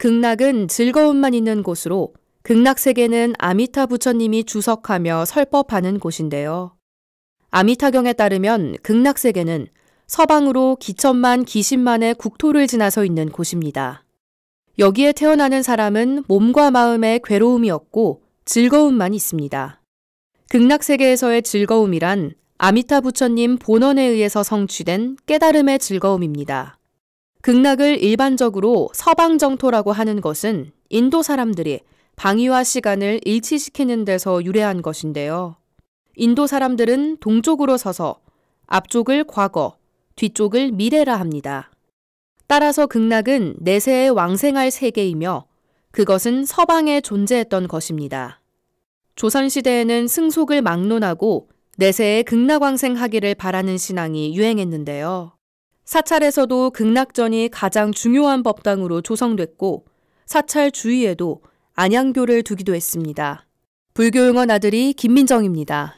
극락은 즐거움만 있는 곳으로 극락 세계는 아미타 부처님이 주석하며 설법하는 곳인데요. 아미타경에 따르면 극락 세계는 서방으로 기천만 기신만의 국토를 지나서 있는 곳입니다. 여기에 태어나는 사람은 몸과 마음에 괴로움이 없고 즐거움만 있습니다. 극락 세계에서의 즐거움이란 아미타 부처님 본원에 의해서 성취된 깨달음의 즐거움입니다. 극락을 일반적으로 서방 정토라고 하는 것은 인도 사람들이 방위와 시간을 일치시키는 데서 유래한 것인데요. 인도 사람들은 동쪽으로 서서 앞쪽을 과거, 뒤쪽을 미래라 합니다. 따라서 극락은 내세에 왕생할 세계이며 그것은 서방에 존재했던 것입니다. 조선시대에는 승속을 막론하고 내세에 극락왕생하기를 바라는 신앙이 유행했는데요. 사찰에서도 극락전이 가장 중요한 법당으로 조성됐고 사찰 주위에도 안양교를 두기도 했습니다. 불교용언 아들이 김민정입니다.